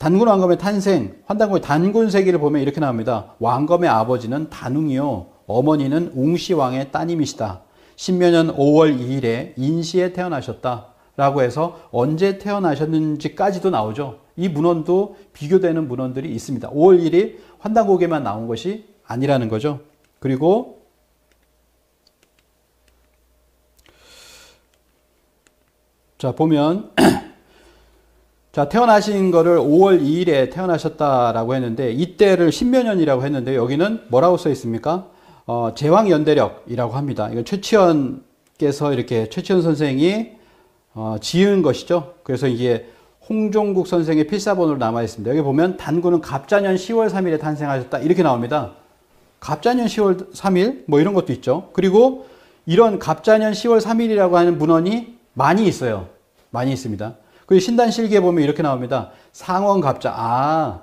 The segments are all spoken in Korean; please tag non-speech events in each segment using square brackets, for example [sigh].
단군 왕검의 탄생, 환단고의 단군 세기를 보면 이렇게 나옵니다. 왕검의 아버지는 단웅이요. 어머니는 웅시 왕의 따님이시다. 신묘년 5월 2일에 인시에 태어나셨다. 라고 해서 언제 태어나셨는지까지도 나오죠. 이 문헌도 비교되는 문헌들이 있습니다. 5월 1일 환단곡에만 나온 것이 아니라는 거죠. 그리고 자 보면 [clears throat] 자, 태어나신 거를 5월 2일에 태어나셨다라고 했는데, 이때를 신묘년이라고 했는데, 여기는 뭐라고 써 있습니까? 어, 제왕연대력이라고 합니다. 이거 최치현께서 이렇게, 최치현 선생이 어, 지은 것이죠. 그래서 이게 홍종국 선생의 필사본으로 남아있습니다. 여기 보면 단군은 갑자년 10월 3일에 탄생하셨다. 이렇게 나옵니다. 갑자년 10월 3일, 뭐 이런 것도 있죠. 그리고 이런 갑자년 10월 3일이라고 하는 문헌이 많이 있어요. 많이 있습니다. 그 신단실기에 보면 이렇게 나옵니다. 상원갑자. 아,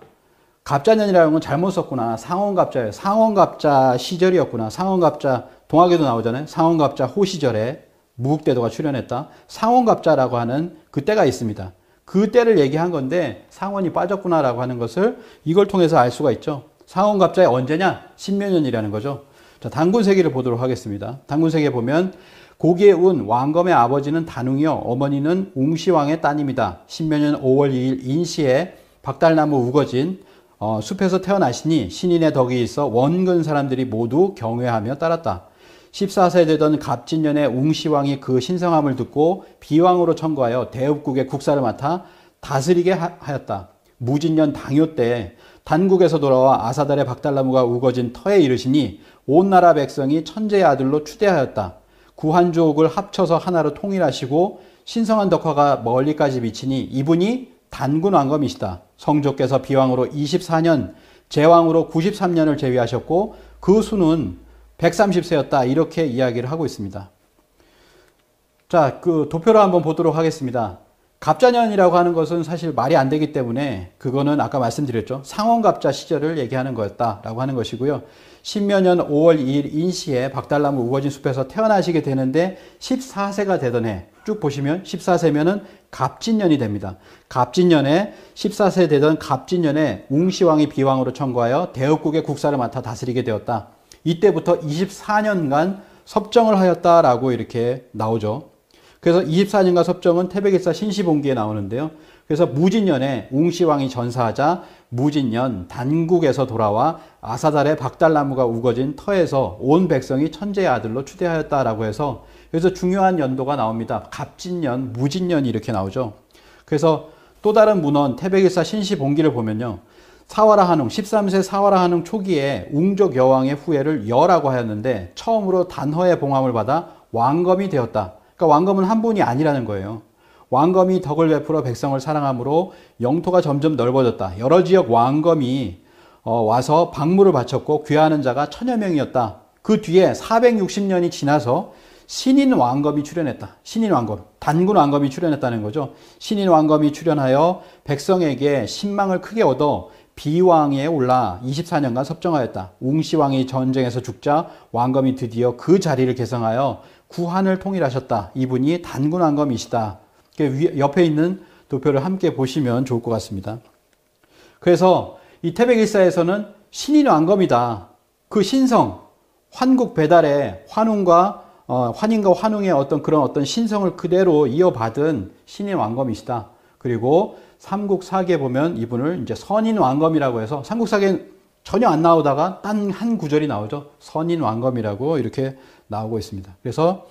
갑자년이라는 건 잘못 썼구나. 상원갑자예요. 상원갑자 시절이었구나. 상원갑자 동학에도 나오잖아요. 상원갑자 호시절에 무국대도가 출연했다. 상원갑자라고 하는 그때가 있습니다. 그 때를 얘기한 건데 상원이 빠졌구나라고 하는 것을 이걸 통해서 알 수가 있죠. 상원갑자에 언제냐? 신묘년이라는 거죠. 자, 당군세기를 보도록 하겠습니다. 당군세기 보면 고기에 운 왕검의 아버지는 단웅이요 어머니는 웅시왕의 따님이다. 신묘년 5월 2일 인시에 박달나무 우거진 어, 숲에서 태어나시니 신인의 덕이 있어 원근 사람들이 모두 경외하며 따랐다. 14세 되던 갑진년에 웅시왕이 그 신성함을 듣고 비왕으로 청구하여 대읍국의 국사를 맡아 다스리게 하였다. 무진년 당효 때 단국에서 돌아와 아사달의 박달나무가 우거진 터에 이르시니 온 나라 백성이 천재의 아들로 추대하였다. 구한족을 합쳐서 하나로 통일하시고 신성한 덕화가 멀리까지 비치니 이분이 단군 왕검이시다. 성조께서 비왕으로 24년, 제왕으로 93년을 제위하셨고 그 수는 130세였다. 이렇게 이야기를 하고 있습니다. 자, 그 도표를 한번 보도록 하겠습니다. 갑자년이라고 하는 것은 사실 말이 안 되기 때문에 그거는 아까 말씀드렸죠. 상원갑자 시절을 얘기하는 거였다라고 하는 것이고요. 신묘년 5월 2일 인시에 박달나무 우거진 숲에서 태어나시게 되는데 14세가 되던 해 쭉 보시면 14세면은 갑진년이 됩니다. 갑진년에 14세 되던 갑진년에 웅시왕이 비왕으로 청구하여 대역국의 국사를 맡아 다스리게 되었다. 이때부터 24년간 섭정을 하였다라고 이렇게 나오죠. 그래서 24년과 섭정은 태백일사 신시봉기에 나오는데요. 그래서 무진년에 웅시왕이 전사하자 무진년 단국에서 돌아와 아사달의 박달나무가 우거진 터에서 온 백성이 천재의 아들로 추대하였다라고 해서 그래서 중요한 연도가 나옵니다. 갑진년, 무진년이 렇게 나오죠. 그래서 또 다른 문헌 태백일사 신시봉기를 보면요. 사와라 한웅 13세 사와라 한웅 초기에 웅족 여왕의 후예를 여라고 하였는데 처음으로 단허의 봉함을 받아 왕검이 되었다. 그러니까 왕검은 한 분이 아니라는 거예요. 왕검이 덕을 베풀어 백성을 사랑함으로 영토가 점점 넓어졌다. 여러 지역 왕검이 어, 와서 박물을 바쳤고 귀하는 자가 천여 명이었다. 그 뒤에 460년이 지나서 신인 왕검이 출현했다. 신인 왕검, 단군 왕검이 출현했다는 거죠. 신인 왕검이 출현하여 백성에게 신망을 크게 얻어 비왕에 올라 24년간 섭정하였다. 웅시왕이 전쟁에서 죽자 왕검이 드디어 그 자리를 개성하여 구한을 통일하셨다. 이분이 단군왕검이시다. 옆에 있는 도표를 함께 보시면 좋을 것 같습니다. 그래서 이 태백일사에서는 신인 왕검이다. 그 신성, 환국 배달의 환웅과 어, 환인과 환웅의 어떤 그런 어떤 신성을 그대로 이어받은 신인 왕검이시다. 그리고 삼국사기에 보면 이분을 이제 선인 왕검이라고 해서 삼국사기엔 전혀 안 나오다가 딴 한 구절이 나오죠. 선인 왕검이라고 이렇게 나오고 있습니다. 그래서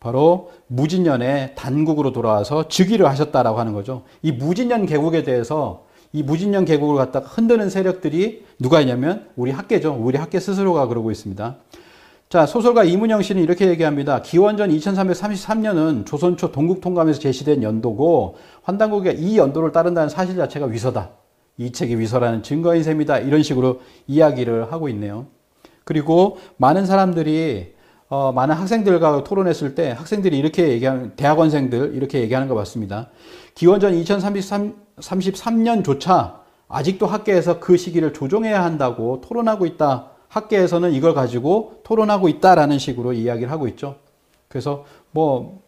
바로 무진년에 단국으로 돌아와서 즉위를 하셨다라고 하는 거죠. 이 무진년 계곡에 대해서 이 무진년 계곡을 갖다가 흔드는 세력들이 누가 있냐면 우리 학계죠. 우리 학계 스스로가 그러고 있습니다. 자, 소설가 이문영 씨는 이렇게 얘기합니다. 기원전 2333년은 조선 초 동국 통감에서 제시된 연도고 환당국이이 연도를 따른다는 사실 자체가 위서다. 이 책이 위서라는 증거인 셈이다. 이런 식으로 이야기를 하고 있네요. 그리고 많은 사람들이 어, 많은 학생들과 토론했을 때 학생들이 이렇게 얘기하는 대학원생들 이렇게 얘기하는 것같습니다 기원전 2033년조차 아직도 학계에서 그 시기를 조정해야 한다고 토론하고 있다. 학계에서는 이걸 가지고 토론하고 있다라는 식으로 이야기를 하고 있죠. 그래서 뭐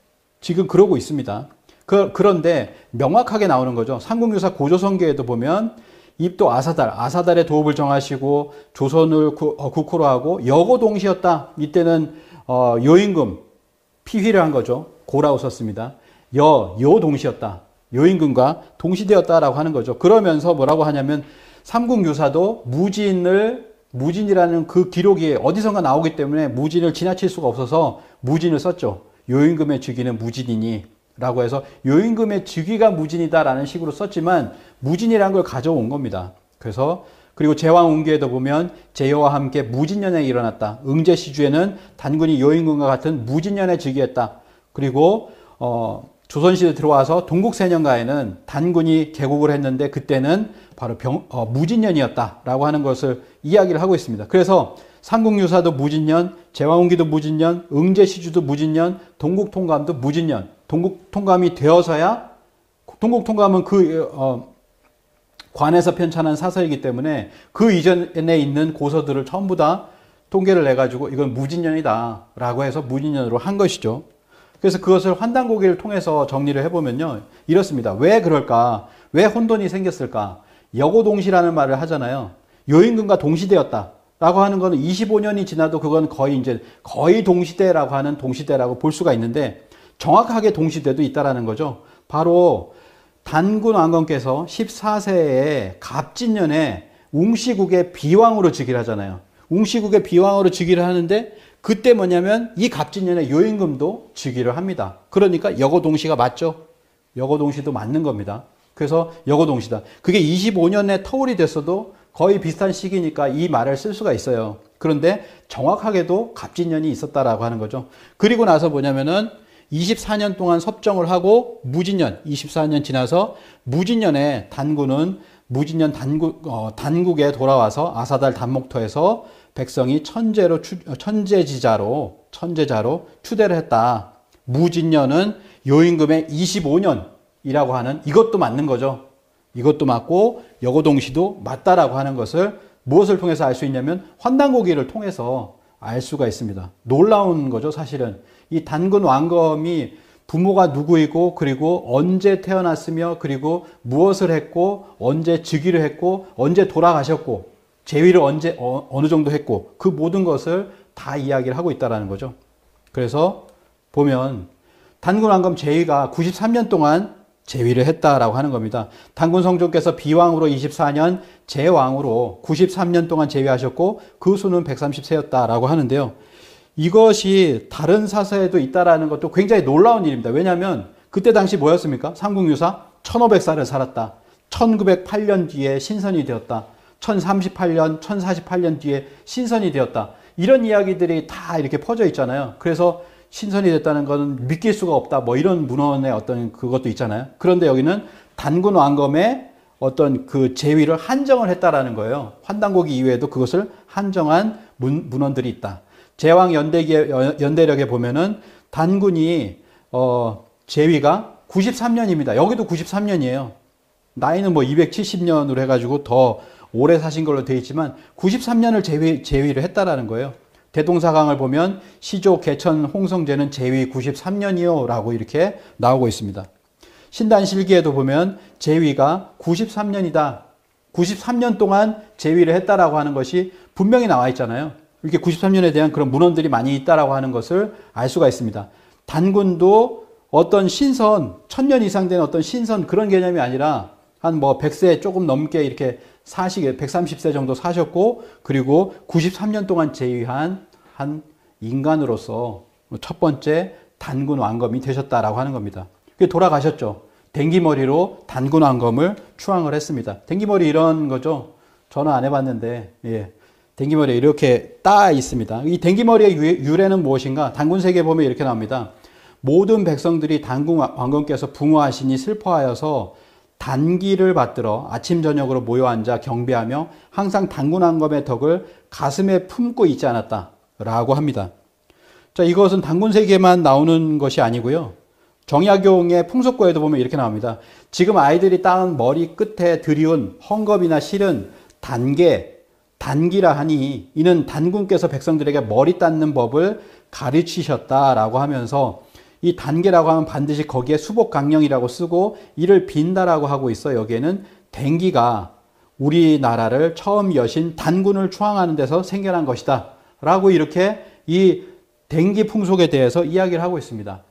지금 그러고 있습니다. 그, 그런데 명확하게 나오는 거죠. 상공유사 고조선계에도 보면 입도 아사달, 아사달의 도읍을 정하시고 조선을 구, 어, 국호로 하고 여고동시였다. 이때는 어, 요임금 피휘를 한 거죠. 고라고 썼습니다. 여, 요 동시였다. 요임금과 동시되었다라고 하는 거죠. 그러면서 뭐라고 하냐면 삼국유사도 무진을 무진이라는 그 기록이 어디선가 나오기 때문에 무진을 지나칠 수가 없어서 무진을 썼죠. 요임금의 즉위는 무진이니 라고 해서 요임금의 즉위가 무진이다라는 식으로 썼지만 무진이라는 걸 가져온 겁니다. 그래서 그리고 제왕 운기에도 보면 제여와 함께 무진년에 일어났다. 응제시주에는 단군이 요인군과 같은 무진년에 즉위했다. 그리고 어, 조선시대 들어와서 동국세년가에는 단군이 개국을 했는데 그때는 바로 병, 어, 무진년이었다라고 하는 것을 이야기를 하고 있습니다. 그래서 삼국유사도 무진년, 제왕운기도 무진년, 응제시주도 무진년, 동국통감도 무진년. 동국통감이 되어서야 동국통감은 그 어, 관에서 편찬한 사서이기 때문에 그 이전에 있는 고서들을 전부 다 통계를 내가지고 이건 무진년이다 라고 해서 무진년으로 한 것이죠. 그래서 그것을 환단고기를 통해서 정리를 해보면요. 이렇습니다. 왜 그럴까? 왜 혼돈이 생겼을까? 여고동시라는 말을 하잖아요. 요인근과 동시대였다. 라고 하는 거는 25년이 지나도 그건 거의 이제 거의 동시대라고 하는 동시대라고 볼 수가 있는데 정확하게 동시대도 있다라는 거죠. 바로 단군 왕건께서 14세에 갑진년에 웅시국의 비왕으로 즉위를 하잖아요. 웅시국의 비왕으로 즉위를 하는데 그때 뭐냐면 이 갑진년에 요임금도 즉위를 합니다. 그러니까 여고동시가 맞죠? 여고동시도 맞는 겁니다. 그래서 여고동시다. 그게 25년에 터울이 됐어도 거의 비슷한 시기니까 이 말을 쓸 수가 있어요. 그런데 정확하게도 갑진년이 있었다라고 하는 거죠. 그리고 나서 뭐냐면은 24년 동안 섭정을 하고 무진년 24년 지나서 무진년에 단군은 무진년 단국 어, 단국에 돌아와서 아사달 단목토에서 백성이 천재로 추, 어, 천재지자로 천재자로 추대를 했다. 무진년은 요임금의 25년이라고 하는 이것도 맞는 거죠. 이것도 맞고 여고동시도 맞다라고 하는 것을 무엇을 통해서 알 수 있냐면 환단고기를 통해서 알 수가 있습니다. 놀라운 거죠, 사실은. 이 단군 왕검이 부모가 누구이고 그리고 언제 태어났으며 그리고 무엇을 했고 언제 즉위를 했고 언제 돌아가셨고 재위를 언제 어, 어느 정도 했고 그 모든 것을 다 이야기를 하고 있다라는 거죠. 그래서 보면 단군 왕검 재위가 93년 동안 재위를 했다라고 하는 겁니다. 단군 성종께서 비왕으로 24년, 제왕으로 93년 동안 재위하셨고 그 수는 130세였다라고 하는데요. 이것이 다른 사사에도 있다라는 것도 굉장히 놀라운 일입니다. 왜냐하면 그때 당시 뭐였습니까? 삼국유사 1500살을 살았다. 1908년 뒤에 신선이 되었다. 1038년, 1048년 뒤에 신선이 되었다. 이런 이야기들이 다 이렇게 퍼져 있잖아요. 그래서 신선이 됐다는 것은 믿길 수가 없다. 뭐 이런 문헌의 어떤 그것도 있잖아요. 그런데 여기는 단군 왕검의 어떤 그 재위를 한정을 했다라는 거예요. 환단고기 이외에도 그것을 한정한 문, 문헌들이 있다. 제왕 연대력에 보면은 단군이 어 제위가 93년입니다. 여기도 93년이에요. 나이는 뭐 270년으로 해가지고 더 오래 사신 걸로 되어 있지만 93년을 제위, 제위를 했다라는 거예요. 대동사강을 보면 시조 개천 홍성제는 제위 93년이요 라고 이렇게 나오고 있습니다. 신단실기에도 보면 제위가 93년이다. 93년 동안 제위를 했다라고 하는 것이 분명히 나와 있잖아요. 이렇게 93년에 대한 그런 문헌들이 많이 있다라고 하는 것을 알 수가 있습니다. 단군도 어떤 신선, 천년 이상 된 어떤 신선 그런 개념이 아니라 한 뭐 100세 조금 넘게 이렇게 사시게, 130세 정도 사셨고 그리고 93년 동안 제위한한 인간으로서 첫 번째 단군 왕검이 되셨다라고 하는 겁니다. 돌아가셨죠. 댕기머리로 단군 왕검을 추앙을 했습니다. 댕기머리 이런 거죠. 전화 안 해봤는데, 예. 댕기머리에 이렇게 따 있습니다. 이 댕기머리의 유래는 무엇인가? 단군세계 보면 이렇게 나옵니다. 모든 백성들이 단군 왕건께서 붕어하시니 슬퍼하여서 단기를 받들어 아침 저녁으로 모여 앉아 경배하며 항상 단군 왕검의 덕을 가슴에 품고 있지 않았다라고 합니다. 자, 이것은 단군 세계만 나오는 것이 아니고요. 정약용의 풍속고에도 보면 이렇게 나옵니다. 지금 아이들이 따은 머리 끝에 들이운 헝겊이나 실은 단계, 단기라 하니 이는 단군께서 백성들에게 머리 닿는 법을 가르치셨다라고 하면서 이 단계라고 하면 반드시 거기에 수복 강령이라고 쓰고 이를 빈다라고 하고 있어 여기에는 댕기가 우리나라를 처음 여신 단군을 추앙하는 데서 생겨난 것이다 라고 이렇게 이 댕기 풍속에 대해서 이야기를 하고 있습니다.